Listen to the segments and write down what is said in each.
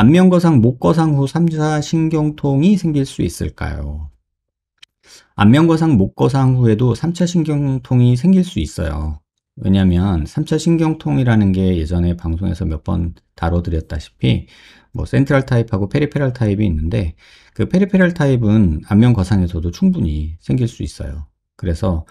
안면거상, 목거상 후 3차 신경통이 생길 수 있을까요? 안면거상, 목거상 후에도 3차 신경통이 생길 수 있어요. 왜냐하면 3차 신경통이라는 게 예전에 방송에서 몇 번 다뤄드렸다시피 뭐 센트럴 타입하고 페리페럴 타입이 있는데 그 페리페럴 타입은 안면거상에서도 충분히 생길 수 있어요. 그래서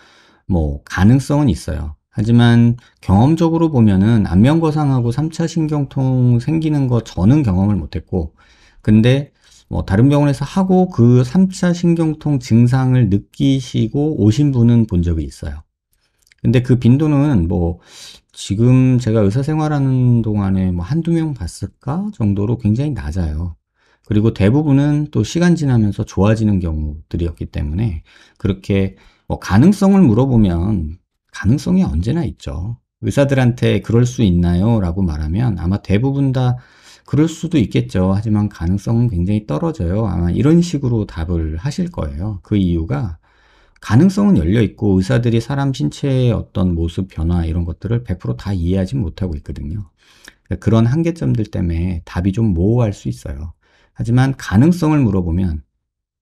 뭐 가능성은 있어요. 하지만 경험적으로 보면은 안면거상하고 3차 신경통 생기는 거 저는 경험을 못했고 근데 뭐 다른 병원에서 하고 그 3차 신경통 증상을 느끼시고 오신 분은 본 적이 있어요. 근데 그 빈도는 뭐 지금 제가 의사 생활하는 동안에 뭐 한두 명 봤을까 정도로 굉장히 낮아요. 그리고 대부분은 또 시간 지나면서 좋아지는 경우들이었기 때문에 그렇게 뭐 가능성을 물어보면 가능성이 언제나 있죠. 의사들한테 그럴 수 있나요? 라고 말하면 아마 대부분 다 그럴 수도 있겠죠. 하지만 가능성은 굉장히 떨어져요. 아마 이런 식으로 답을 하실 거예요. 그 이유가 가능성은 열려 있고 의사들이 사람 신체의 어떤 모습 변화 이런 것들을 100%다 이해하지 못하고 있거든요. 그러니까 그런 한계점들 때문에 답이 좀 모호할 수 있어요. 하지만 가능성을 물어보면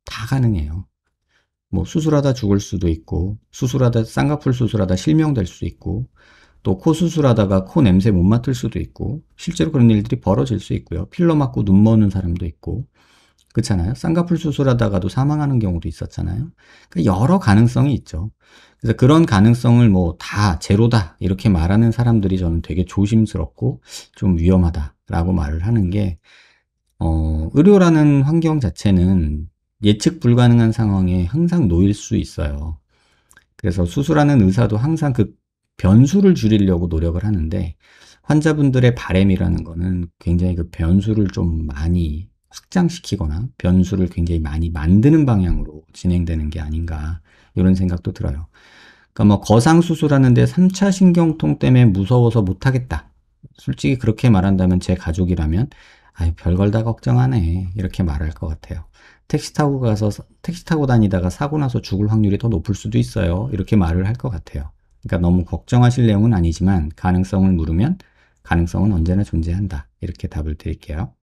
다 가능해요. 뭐 수술하다 죽을 수도 있고 수술하다 쌍꺼풀 수술하다 실명될 수도 있고 또 코 수술하다가 코 냄새 못 맡을 수도 있고 실제로 그런 일들이 벌어질 수 있고요. 필러 맞고 눈 머는 사람도 있고 그렇잖아요. 쌍꺼풀 수술하다가도 사망하는 경우도 있었잖아요. 그러니까 여러 가능성이 있죠. 그래서 그런 가능성을 뭐 다 제로다 이렇게 말하는 사람들이 저는 되게 조심스럽고 좀 위험하다라고 말을 하는 게 어, 의료라는 환경 자체는 예측 불가능한 상황에 항상 놓일 수 있어요. 그래서 수술하는 의사도 항상 그 변수를 줄이려고 노력을 하는데 환자분들의 바램이라는 거는 굉장히 그 변수를 좀 많이 확장시키거나 변수를 굉장히 많이 만드는 방향으로 진행되는 게 아닌가 이런 생각도 들어요. 그러니까 뭐 거상 수술하는데 3차 신경통 때문에 무서워서 못 하겠다. 솔직히 그렇게 말한다면 제 가족이라면 아 별걸 다 걱정하네 이렇게 말할 것 같아요. 택시 타고 가서 택시 타고 다니다가 사고 나서 죽을 확률이 더 높을 수도 있어요. 이렇게 말을 할 것 같아요. 그러니까 너무 걱정하실 내용은 아니지만 가능성을 물으면 가능성은 언제나 존재한다. 이렇게 답을 드릴게요.